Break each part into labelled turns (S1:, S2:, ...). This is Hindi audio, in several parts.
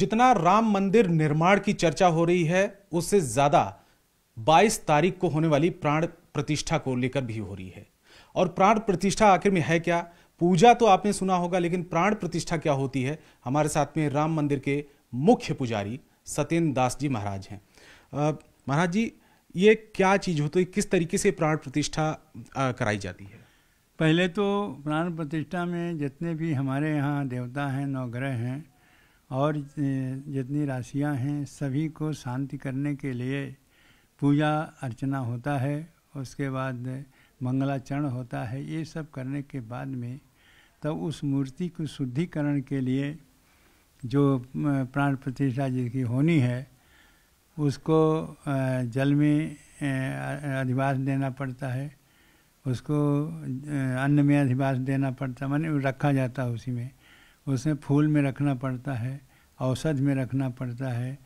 S1: जितना राम मंदिर निर्माण की चर्चा हो रही है उससे ज्यादा 22 तारीख को होने वाली प्राण प्रतिष्ठा को लेकर भी हो रही है और प्राण प्रतिष्ठा आखिर में है क्या पूजा तो आपने सुना होगा लेकिन प्राण प्रतिष्ठा क्या होती है हमारे साथ में राम मंदिर के मुख्य पुजारी सत्येंद्र दास जी महाराज हैं महाराज जी ये क्या चीज होती है किस तरीके से प्राण प्रतिष्ठा कराई जाती है
S2: पहले तो प्राण प्रतिष्ठा में जितने भी हमारे यहाँ देवता हैं नवग्रह हैं और जितनी राशियां हैं सभी को शांति करने के लिए पूजा अर्चना होता है उसके बाद मंगलाचरण होता है ये सब करने के बाद में तब तो उस मूर्ति को शुद्धिकरण के लिए जो प्राण प्रतिष्ठा जिसकी होनी है उसको जल में अधिवास देना पड़ता है उसको अन्न में अधिवास देना पड़ता मैंने रखा जाता है उसी में उसे फूल में रखना पड़ता है औषध में रखना पड़ता है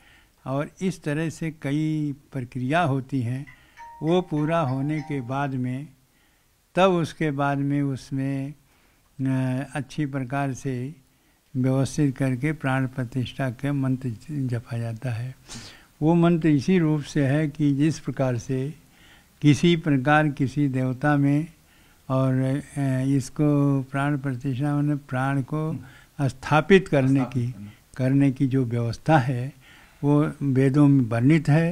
S2: और इस तरह से कई प्रक्रिया होती हैं वो पूरा होने के बाद में तब उसके बाद में उसमें अच्छी प्रकार से व्यवस्थित करके प्राण प्रतिष्ठा के मंत्र जपा जाता है वो मंत्र इसी रूप से है कि जिस प्रकार से किसी प्रकार किसी देवता में और इसको प्राण प्रतिष्ठा मैंने प्राण को हम्म। स्थापित करने की करने की जो व्यवस्था है वो वेदों में वर्णित है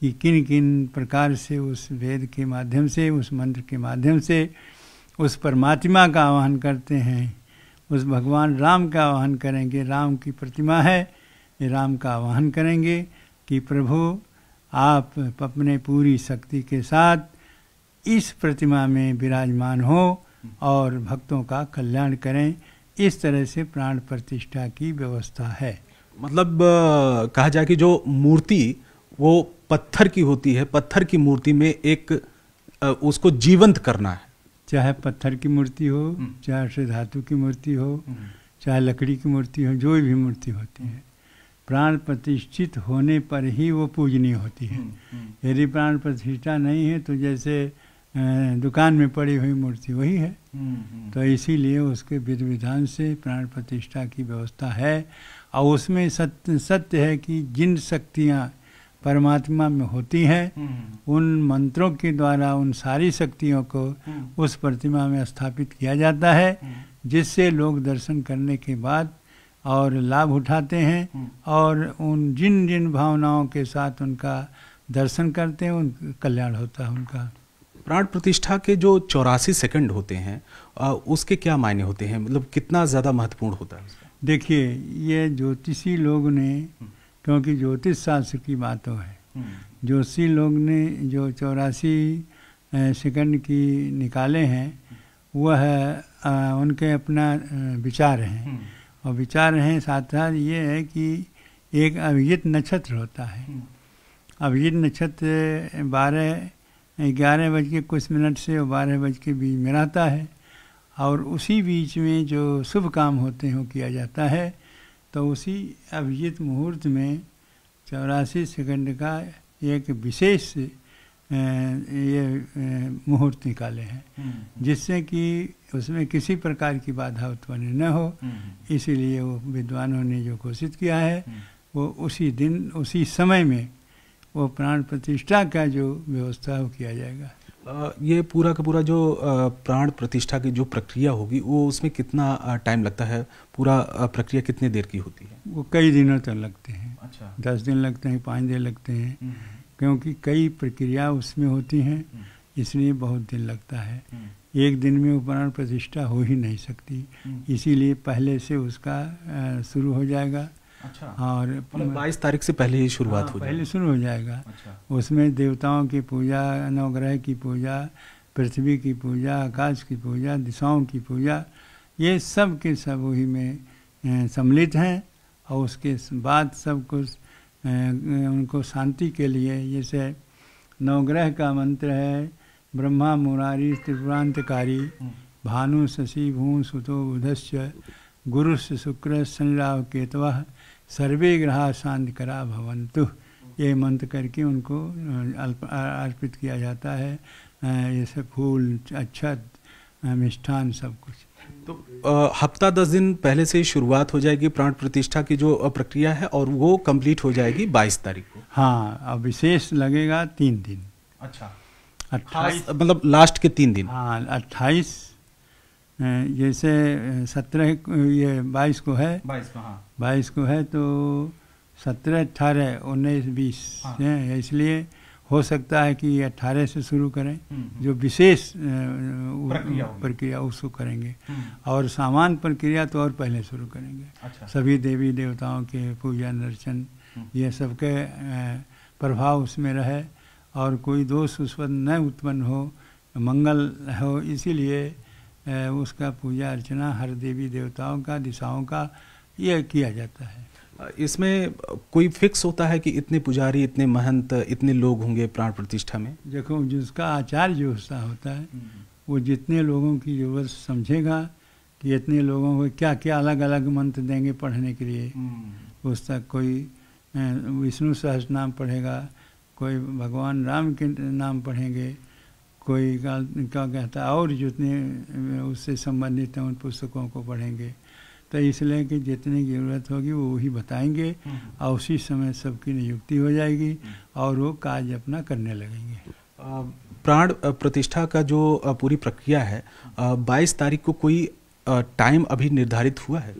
S2: कि किन किन प्रकार से उस वेद के माध्यम से उस मंत्र के माध्यम से उस परमात्मा का आह्वान करते हैं उस भगवान राम का आह्वान करेंगे राम की प्रतिमा है ये राम का आह्वान करेंगे कि प्रभु आप अपने पूरी शक्ति के साथ इस प्रतिमा में विराजमान हो और भक्तों का कल्याण करें इस तरह से प्राण प्रतिष्ठा की व्यवस्था है
S1: मतलब कहा जाए कि जो मूर्ति वो पत्थर की होती है पत्थर की मूर्ति में एक उसको जीवंत करना है
S2: चाहे पत्थर की मूर्ति हो हम्म। चाहे से धातु की मूर्ति हो हम्म। चाहे लकड़ी की मूर्ति हो जो भी मूर्ति होती है प्राण प्रतिष्ठित होने पर ही वो पूजनीय होती है हम्म, यदि प्राण प्रतिष्ठा नहीं है तो जैसे दुकान में पड़ी हुई मूर्ति वही है हम्म, हम्म। तो इसीलिए उसके विधि विधान से प्राण प्रतिष्ठा की व्यवस्था है और उसमें सत्य सत्य है कि जिन शक्तियाँ परमात्मा में होती हैं हम्म, उन मंत्रों के द्वारा उन सारी शक्तियों को उस प्रतिमा में स्थापित किया जाता है जिससे लोग दर्शन करने के बाद और लाभ उठाते हैं और उन जिन जिन भावनाओं के साथ उनका दर्शन करते हैं उन कल्याण होता है उनका
S1: प्राण प्रतिष्ठा के जो चौरासी सेकंड होते हैं उसके क्या मायने होते हैं मतलब कितना ज़्यादा महत्वपूर्ण होता है
S2: देखिए ये ज्योतिषी लोग ने क्योंकि ज्योतिष शास्त्र की बात तो है हम्म। ज्योतिषी लोग ने जो चौरासी सेकंड की निकाले हैं वह है, उनके अपना विचार हैं हम्म। और विचार हैं साथ साथ ये है कि एक अभिजित नक्षत्र होता है हम्म। अभिजित नक्षत्र बारह ग्यारह बज के कुछ मिनट से और बारह बज के बीच में रहता है और उसी बीच में जो शुभ काम होते हैं वो किया जाता है तो उसी अभिजित मुहूर्त में चौरासी सेकंड का एक विशेष ये मुहूर्त निकाले हैं हम्म, हम्म। जिससे कि उसमें किसी प्रकार की बाधा उत्पन्न न हो हम्म, इसीलिए वो विद्वानों ने जो घोषित किया है वो उसी दिन उसी समय में वो प्राण प्रतिष्ठा का जो व्यवस्था वो किया जाएगा
S1: ये पूरा का पूरा जो प्राण प्रतिष्ठा की जो प्रक्रिया होगी वो उसमें कितना टाइम लगता है पूरा प्रक्रिया कितने देर की होती है
S2: वो कई दिनों तक लगते हैं अच्छा दस दिन लगते हैं पाँच दिन लगते हैं हम्म। क्योंकि कई प्रक्रिया उसमें होती हैं हम्म। इसलिए बहुत दिन लगता है हम्म। एक दिन में वो प्राण प्रतिष्ठा हो ही नहीं सकती इसीलिए पहले से उसका शुरू हो जाएगा अच्छा और मतलब
S1: बाईस तारीख से पहले ही शुरुआत हाँ, हो पहले शुरू हो जाएगा अच्छा।
S2: उसमें देवताओं की पूजा नवग्रह की पूजा पृथ्वी की पूजा आकाश की पूजा दिशाओं की पूजा ये सब के सब वही में सम्मिलित हैं और उसके बाद सब कुछ उनको शांति के लिए जैसे नवग्रह का मंत्र है ब्रह्मा मुरारी त्रिपुरांतकारी हम्म। भानु शशि भूम सुतो बुधश्च गुरु से शुक्र शनिराव केतवा सर्वे ग्रह शांत करा भवंतु ये मंत्र करके उनको अर्पित किया जाता है जैसे फूल अक्षत अच्छा, मिष्ठान सब कुछ
S1: तो आ, हफ्ता दस दिन पहले से ही शुरुआत हो जाएगी प्राण प्रतिष्ठा की जो प्रक्रिया
S2: है और वो कंप्लीट हो जाएगी बाईस तारीख को हाँ अब विशेष लगेगा तीन दिन अच्छा अट्ठाईस मतलब लास्ट के तीन दिन हाँ अट्ठाईस जैसे सत्रह ये बाईस को है बाईस को हाँ बाईस को है तो सत्रह अट्ठारह उन्नीस बीस हाँ। हैं इसलिए हो सकता है कि अट्ठारह से शुरू करें हम्म, हम्म। जो विशेष प्रक्रिया उसको करेंगे हम्म। और सामान्य प्रक्रिया तो और पहले शुरू करेंगे अच्छा। सभी देवी देवताओं के पूजन दर्शन ये सबके प्रभाव उसमें रहे और कोई दोष उस पर न उत्पन्न हो मंगल हो इसीलिए उसका पूजा अर्चना हर देवी देवताओं का दिशाओं का यह किया जाता है
S1: इसमें कोई फिक्स होता है कि इतने पुजारी इतने महंत इतने लोग होंगे प्राण प्रतिष्ठा में
S2: देखो जिसका आचार जो हिस्सा होता है हम्म। वो जितने लोगों की जरूरत समझेगा कि इतने लोगों को क्या क्या अलग अलग मंत्र देंगे पढ़ने के लिए हम्म। उस तक कोई विष्णु सहस नाम पढ़ेगा कोई भगवान राम के नाम पढ़ेंगे कोई का, कहता है और जितने उससे संबंधित हैं उन पुस्तकों को पढ़ेंगे तो इसलिए कि जितनी ज़रूरत होगी वो वही बताएंगे हम्म। और उसी समय सबकी नियुक्ति हो जाएगी हम्म। और वो काज अपना करने लगेंगे प्राण प्रतिष्ठा का जो पूरी प्रक्रिया है 22 तारीख को कोई टाइम अभी निर्धारित हुआ है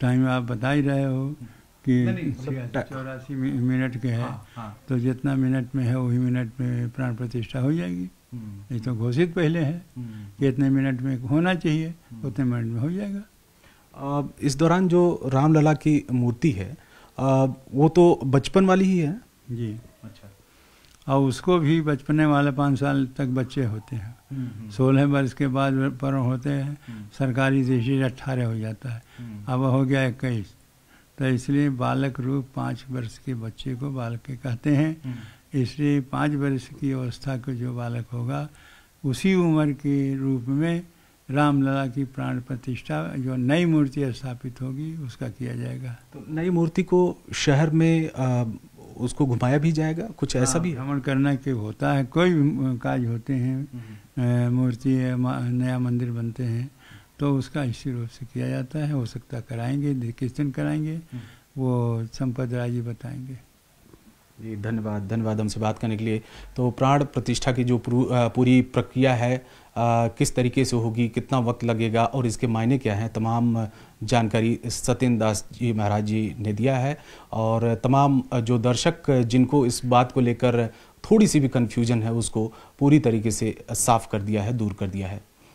S2: टाइम आप बता ही रहे हो कि मतलब चौरासी मिनट के है हाँ, हाँ। तो जितना मिनट में है वही मिनट में प्राण प्रतिष्ठा हो जाएगी ये हम्म। तो घोषित पहले है हम्म। कि इतने मिनट में होना चाहिए हम्म। उतने मिनट में हो जाएगा इस दौरान जो रामलला की मूर्ति है वो तो बचपन वाली ही है जी अच्छा और उसको भी बचपने वाले पाँच साल तक बच्चे होते हैं सोलह वर्ष के बाद पर होते हैं सरकारी जैसे अट्ठारह हो जाता है अब हो गया इक्कीस तो इसलिए बालक रूप पाँच वर्ष के बच्चे को बालक कहते हैं इसलिए पाँच वर्ष की अवस्था का जो बालक होगा उसी उम्र के रूप में रामलला की प्राण प्रतिष्ठा जो नई मूर्ति स्थापित होगी उसका किया जाएगा तो नई मूर्ति को शहर में आ, उसको घुमाया भी जाएगा कुछ ऐसा हाँ, भी भ्रमण करना के होता है कोई भी काज होते हैं हम्म। मूर्ति नया मंदिर बनते हैं तो उसका इसी रूप से किया जाता है हो सकता कराएंगे किस कराएंगे हम्म। वो संपत राय जी बताएंगे
S1: जी धन्यवाद धन्यवाद हमसे बात करने के लिए तो प्राण प्रतिष्ठा की जो पूरी प्रक्रिया है आ, किस तरीके से होगी कितना वक्त लगेगा और इसके मायने क्या हैं तमाम जानकारी सत्यन दास जी महाराज जी ने दिया है और तमाम जो दर्शक जिनको इस बात को लेकर थोड़ी सी भी कन्फ्यूजन है उसको पूरी तरीके से साफ कर दिया है दूर कर दिया है